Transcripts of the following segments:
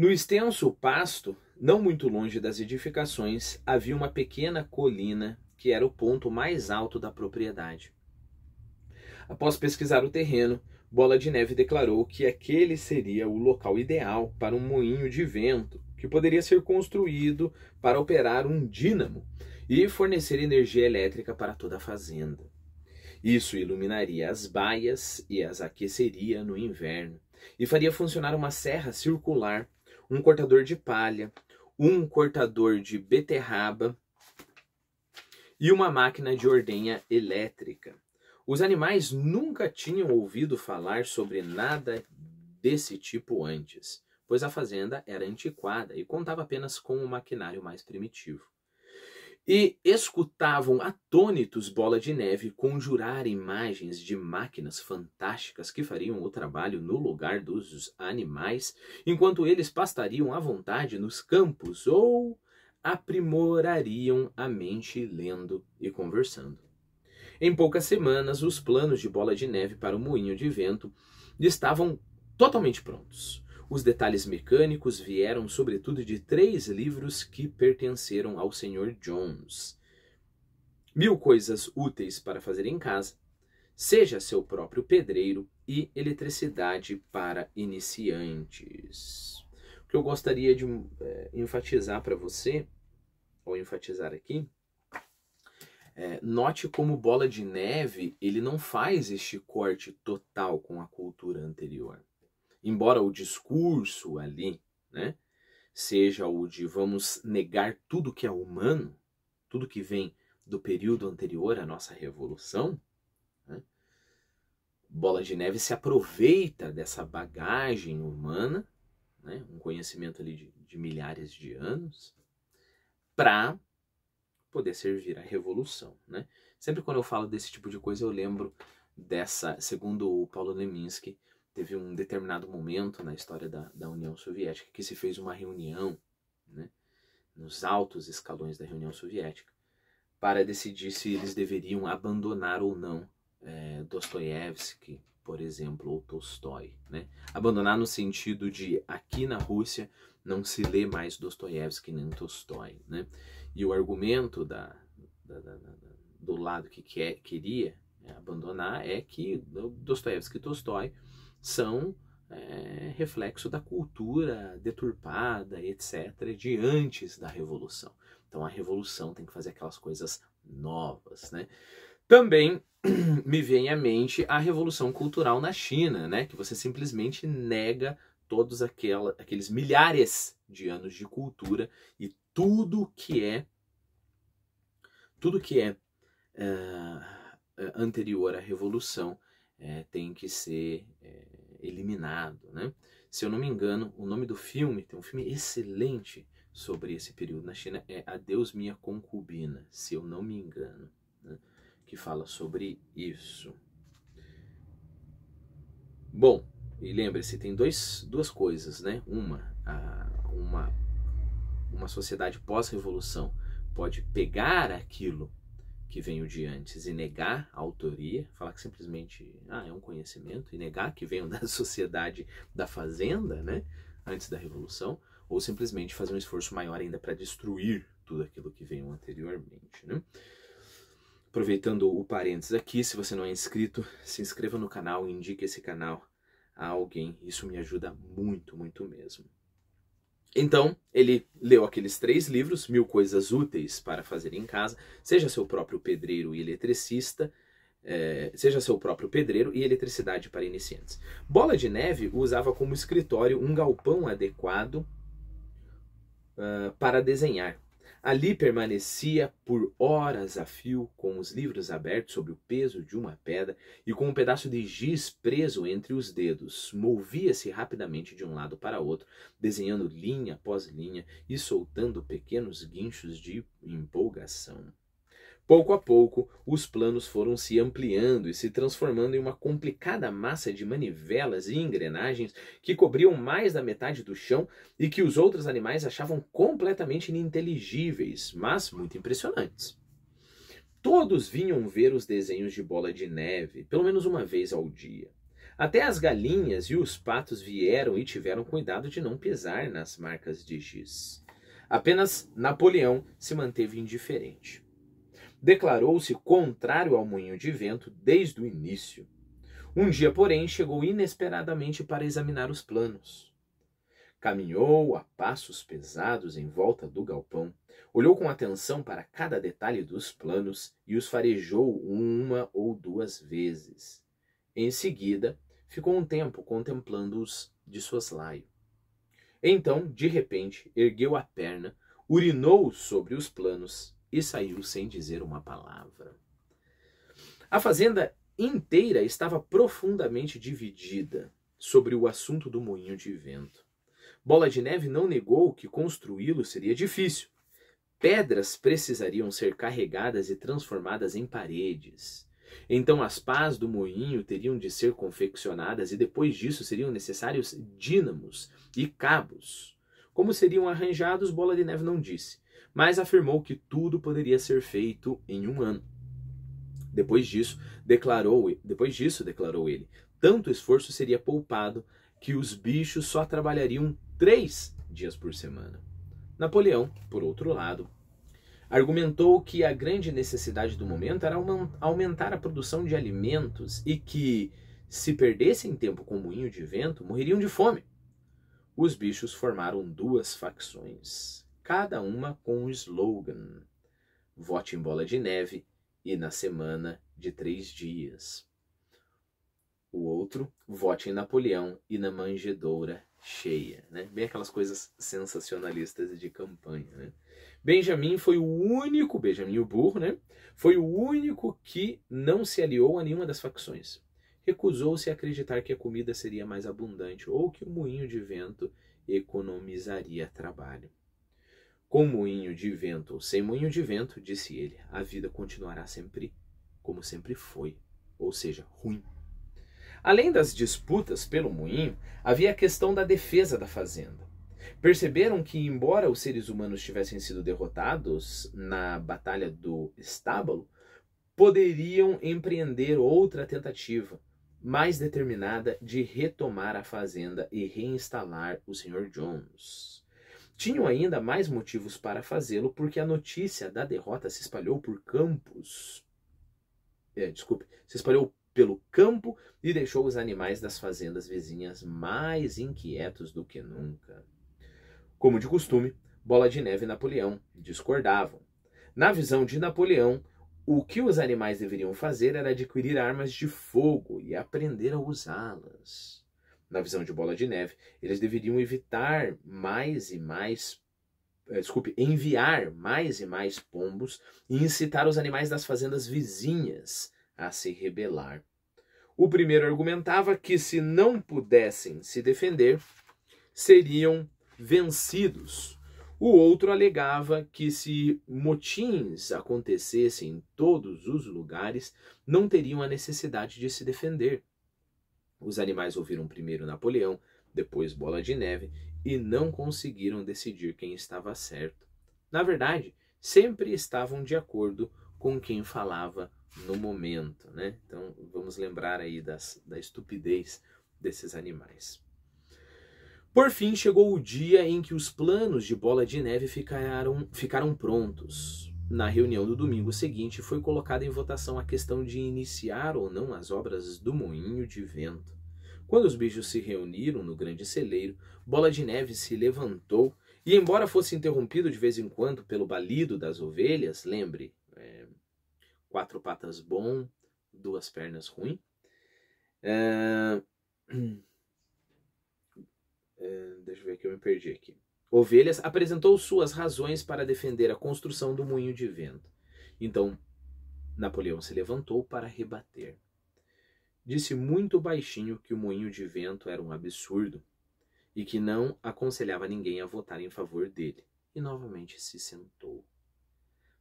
No extenso pasto, não muito longe das edificações, havia uma pequena colina que era o ponto mais alto da propriedade. Após pesquisar o terreno, Bola de Neve declarou que aquele seria o local ideal para um moinho de vento que poderia ser construído para operar um dínamo e fornecer energia elétrica para toda a fazenda. Isso iluminaria as baias e as aqueceria no inverno e faria funcionar uma serra circular um cortador de palha, um cortador de beterraba e uma máquina de ordenha elétrica. Os animais nunca tinham ouvido falar sobre nada desse tipo antes, pois a fazenda era antiquada e contava apenas com o maquinário mais primitivo e escutavam atônitos Bola de Neve conjurar imagens de máquinas fantásticas que fariam o trabalho no lugar dos animais, enquanto eles pastariam à vontade nos campos ou aprimorariam a mente lendo e conversando. Em poucas semanas, os planos de Bola de Neve para o Moinho de Vento estavam totalmente prontos. Os detalhes mecânicos vieram sobretudo de três livros que pertenceram ao Sr. Jones. Mil Coisas Úteis para Fazer em Casa, Seja Seu Próprio Pedreiro e Eletricidade para Iniciantes. O que eu gostaria de é, enfatizar para você, ou enfatizar aqui, é, note como Bola de Neve ele não faz este corte total com a cultura anterior embora o discurso ali, né, seja o de vamos negar tudo que é humano, tudo que vem do período anterior à nossa revolução, né, Bola de Neve se aproveita dessa bagagem humana, né, um conhecimento ali de, de milhares de anos, para poder servir à revolução, né? Sempre quando eu falo desse tipo de coisa, eu lembro dessa, segundo o Paulo Leminski, teve um determinado momento na história da, da União Soviética que se fez uma reunião, né, nos altos escalões da União Soviética, para decidir se eles deveriam abandonar ou não é, Dostoiévski, por exemplo, ou Tolstói. Né? Abandonar no sentido de aqui na Rússia não se lê mais Dostoiévski nem Tolstói. Né? E o argumento da, da, da, do lado que quer, queria né, abandonar é que Dostoiévski e Tolstói são é, reflexo da cultura deturpada, etc., de antes da Revolução. Então a Revolução tem que fazer aquelas coisas novas, né? Também me vem à mente a Revolução Cultural na China, né? Que você simplesmente nega todos aquela, aqueles milhares de anos de cultura e tudo que é tudo que é eh, anterior à revolução eh, tem que ser eliminado, né? Se eu não me engano, o nome do filme, tem um filme excelente sobre esse período na China, é Adeus Minha Concubina, se eu não me engano, né? que fala sobre isso. Bom, e lembre-se, tem dois, duas coisas, né? Uma, a, uma, uma sociedade pós-revolução pode pegar aquilo que veio de antes e negar a autoria, falar que simplesmente ah, é um conhecimento, e negar que veio da sociedade da fazenda, né, antes da Revolução, ou simplesmente fazer um esforço maior ainda para destruir tudo aquilo que veio anteriormente. Né? Aproveitando o parênteses aqui, se você não é inscrito, se inscreva no canal, indique esse canal a alguém, isso me ajuda muito, muito mesmo. Então, ele leu aqueles três livros, Mil Coisas Úteis para Fazer em Casa, seja seu próprio pedreiro e eletricista, é, seja seu próprio pedreiro e eletricidade para iniciantes. Bola de Neve usava como escritório um galpão adequado uh, para desenhar, Ali permanecia por horas a fio, com os livros abertos sobre o peso de uma pedra e com um pedaço de giz preso entre os dedos. Movia-se rapidamente de um lado para outro, desenhando linha após linha e soltando pequenos guinchos de empolgação. Pouco a pouco, os planos foram se ampliando e se transformando em uma complicada massa de manivelas e engrenagens que cobriam mais da metade do chão e que os outros animais achavam completamente ininteligíveis, mas muito impressionantes. Todos vinham ver os desenhos de bola de neve, pelo menos uma vez ao dia. Até as galinhas e os patos vieram e tiveram cuidado de não pisar nas marcas de giz. Apenas Napoleão se manteve indiferente declarou-se contrário ao moinho de vento desde o início. Um dia, porém, chegou inesperadamente para examinar os planos. Caminhou a passos pesados em volta do galpão, olhou com atenção para cada detalhe dos planos e os farejou uma ou duas vezes. Em seguida, ficou um tempo contemplando-os de soslaio. Então, de repente, ergueu a perna, urinou sobre os planos e saiu sem dizer uma palavra. A fazenda inteira estava profundamente dividida sobre o assunto do moinho de vento. Bola de Neve não negou que construí-lo seria difícil. Pedras precisariam ser carregadas e transformadas em paredes. Então as pás do moinho teriam de ser confeccionadas e depois disso seriam necessários dínamos e cabos. Como seriam arranjados, Bola de Neve não disse, mas afirmou que tudo poderia ser feito em um ano. Depois disso, declarou, depois disso, declarou ele, tanto esforço seria poupado que os bichos só trabalhariam três dias por semana. Napoleão, por outro lado, argumentou que a grande necessidade do momento era aumentar a produção de alimentos e que, se perdessem tempo com o moinho de vento, morreriam de fome. Os bichos formaram duas facções cada uma com um slogan. Vote em bola de neve e na semana de três dias. O outro, vote em Napoleão e na manjedoura cheia. Né? Bem aquelas coisas sensacionalistas de campanha. Né? Benjamin foi o único, Benjamin o burro, né? Foi o único que não se aliou a nenhuma das facções. Recusou-se a acreditar que a comida seria mais abundante ou que o moinho de vento economizaria trabalho. Com moinho de vento ou sem moinho de vento, disse ele, a vida continuará sempre como sempre foi, ou seja, ruim. Além das disputas pelo moinho, havia a questão da defesa da fazenda. Perceberam que, embora os seres humanos tivessem sido derrotados na Batalha do Estábulo, poderiam empreender outra tentativa, mais determinada de retomar a fazenda e reinstalar o Sr. Jones tinham ainda mais motivos para fazê-lo porque a notícia da derrota se espalhou por campos. É, desculpe, se espalhou pelo campo e deixou os animais das fazendas vizinhas mais inquietos do que nunca. Como de costume, Bola de Neve e Napoleão discordavam. Na visão de Napoleão, o que os animais deveriam fazer era adquirir armas de fogo e aprender a usá-las na visão de bola de neve, eles deveriam evitar mais e mais eh, desculpe, enviar mais e mais pombos e incitar os animais das fazendas vizinhas a se rebelar. O primeiro argumentava que, se não pudessem se defender, seriam vencidos. O outro alegava que, se motins acontecessem em todos os lugares, não teriam a necessidade de se defender, os animais ouviram primeiro Napoleão, depois Bola de Neve e não conseguiram decidir quem estava certo. Na verdade, sempre estavam de acordo com quem falava no momento, né? Então vamos lembrar aí das, da estupidez desses animais. Por fim, chegou o dia em que os planos de Bola de Neve ficaram, ficaram prontos. Na reunião do domingo seguinte, foi colocada em votação a questão de iniciar ou não as obras do moinho de vento. Quando os bichos se reuniram no grande celeiro, Bola de Neve se levantou e, embora fosse interrompido de vez em quando pelo balido das ovelhas, lembre, é, quatro patas bom, duas pernas ruim, é, é, deixa eu ver que eu me perdi aqui. Ovelhas apresentou suas razões para defender a construção do moinho de vento. Então Napoleão se levantou para rebater. Disse muito baixinho que o moinho de vento era um absurdo e que não aconselhava ninguém a votar em favor dele, e novamente se sentou.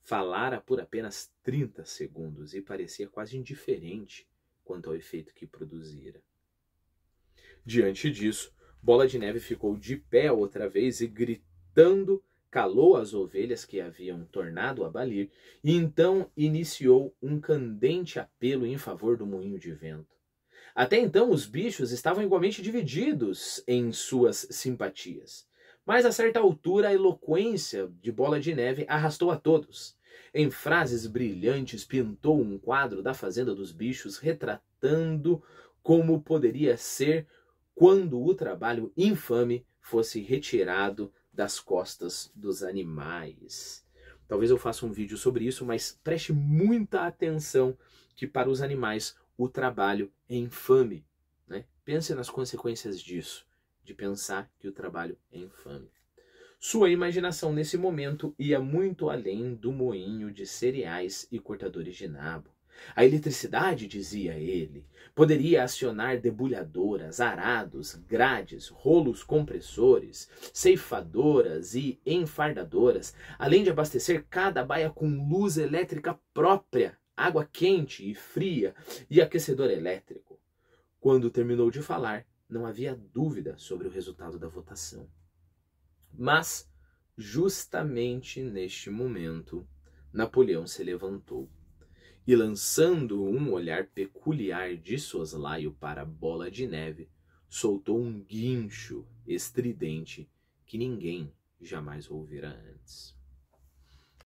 Falara por apenas 30 segundos e parecia quase indiferente quanto ao efeito que produzira. Diante disso, Bola de Neve ficou de pé outra vez e gritando calou as ovelhas que haviam tornado a balir e então iniciou um candente apelo em favor do moinho de vento. Até então os bichos estavam igualmente divididos em suas simpatias. Mas a certa altura a eloquência de Bola de Neve arrastou a todos. Em frases brilhantes pintou um quadro da fazenda dos bichos retratando como poderia ser quando o trabalho infame fosse retirado das costas dos animais. Talvez eu faça um vídeo sobre isso, mas preste muita atenção que para os animais o trabalho é infame. Né? Pense nas consequências disso, de pensar que o trabalho é infame. Sua imaginação nesse momento ia muito além do moinho de cereais e cortadores de nabo. A eletricidade, dizia ele, poderia acionar debulhadoras, arados, grades, rolos compressores, ceifadoras e enfardadoras, além de abastecer cada baia com luz elétrica própria, água quente e fria e aquecedor elétrico. Quando terminou de falar, não havia dúvida sobre o resultado da votação. Mas, justamente neste momento, Napoleão se levantou e lançando um olhar peculiar de soslaio para a bola de neve, soltou um guincho estridente que ninguém jamais ouvira antes.